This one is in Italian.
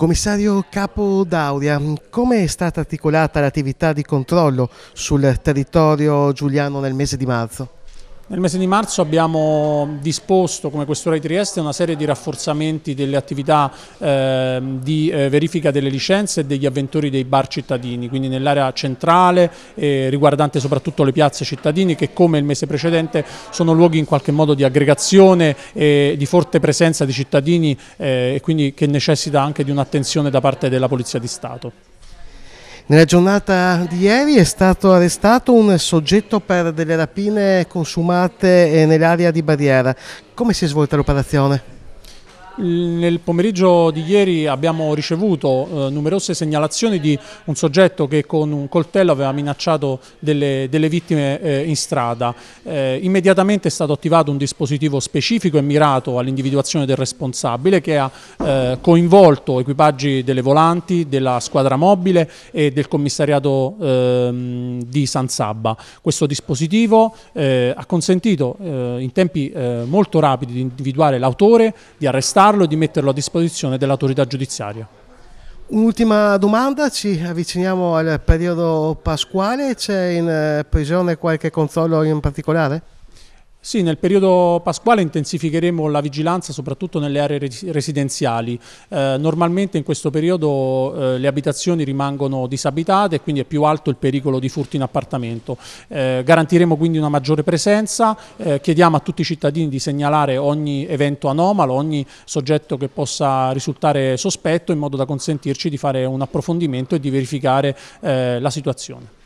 Commissario Capo Dauria, come è stata articolata l'attività di controllo sul territorio giuliano nel mese di marzo? Nel mese di marzo abbiamo disposto come Questura di Trieste una serie di rafforzamenti delle attività eh, di eh, verifica delle licenze e degli avventori dei bar cittadini, quindi nell'area centrale eh, riguardante soprattutto le piazze cittadini che come il mese precedente sono luoghi in qualche modo di aggregazione e di forte presenza di cittadini eh, e quindi che necessita anche di un'attenzione da parte della Polizia di Stato. Nella giornata di ieri è stato arrestato un soggetto per delle rapine consumate eh, nell'area di Barriera. Come si è svolta l'operazione? Nel pomeriggio di ieri abbiamo ricevuto eh, numerose segnalazioni di un soggetto che con un coltello aveva minacciato delle, delle vittime eh, in strada. Eh, immediatamente è stato attivato un dispositivo specifico e mirato all'individuazione del responsabile che ha eh, coinvolto equipaggi delle volanti, della squadra mobile e del commissariato ehm, di San Sabba. Questo dispositivo eh, ha consentito eh, in tempi molto rapidi di individuare l'autore, di arrestarlo recuperarlo e di metterlo a disposizione dell'autorità giudiziaria. Un'ultima domanda, ci avviciniamo al periodo pasquale, c'è in eh, prigione qualche controllo in particolare? Sì, nel periodo pasquale intensificheremo la vigilanza soprattutto nelle aree residenziali. Eh, normalmente in questo periodo eh, le abitazioni rimangono disabitate e quindi è più alto il pericolo di furti in appartamento. Eh, garantiremo quindi una maggiore presenza, eh, chiediamo a tutti i cittadini di segnalare ogni evento anomalo, ogni soggetto che possa risultare sospetto in modo da consentirci di fare un approfondimento e di verificare eh, la situazione.